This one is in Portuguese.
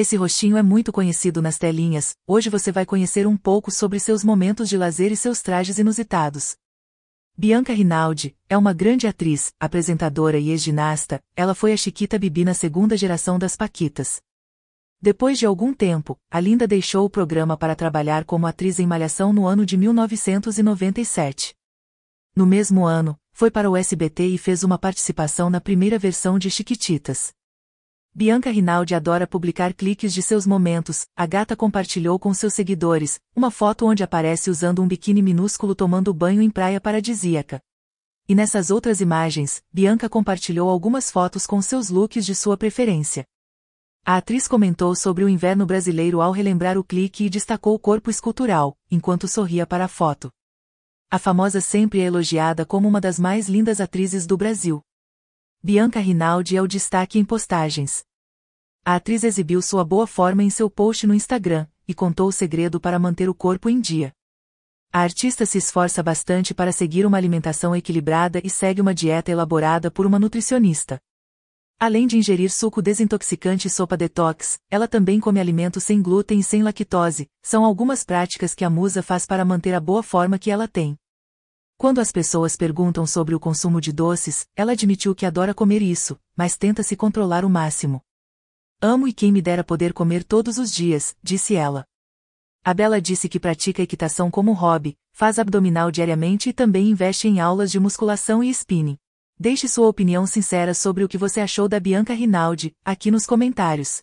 Esse rostinho é muito conhecido nas telinhas, hoje você vai conhecer um pouco sobre seus momentos de lazer e seus trajes inusitados. Bianca Rinaldi é uma grande atriz, apresentadora e ex-ginasta, ela foi a Chiquita Bibi na segunda geração das Paquitas. Depois de algum tempo, a Linda deixou o programa para trabalhar como atriz em Malhação no ano de 1997. No mesmo ano, foi para o SBT e fez uma participação na primeira versão de Chiquititas. Bianca Rinaldi adora publicar cliques de seus momentos, a gata compartilhou com seus seguidores, uma foto onde aparece usando um biquíni minúsculo tomando banho em praia paradisíaca. E nessas outras imagens, Bianca compartilhou algumas fotos com seus looks de sua preferência. A atriz comentou sobre o inverno brasileiro ao relembrar o clique e destacou o corpo escultural, enquanto sorria para a foto. A famosa sempre é elogiada como uma das mais lindas atrizes do Brasil. Bianca Rinaldi é o destaque em postagens. A atriz exibiu sua boa forma em seu post no Instagram e contou o segredo para manter o corpo em dia. A artista se esforça bastante para seguir uma alimentação equilibrada e segue uma dieta elaborada por uma nutricionista. Além de ingerir suco desintoxicante e sopa detox, ela também come alimentos sem glúten e sem lactose, são algumas práticas que a musa faz para manter a boa forma que ela tem. Quando as pessoas perguntam sobre o consumo de doces, ela admitiu que adora comer isso, mas tenta se controlar o máximo. Amo e quem me dera poder comer todos os dias, disse ela. A Bela disse que pratica equitação como hobby, faz abdominal diariamente e também investe em aulas de musculação e spinning. Deixe sua opinião sincera sobre o que você achou da Bianca Rinaldi, aqui nos comentários.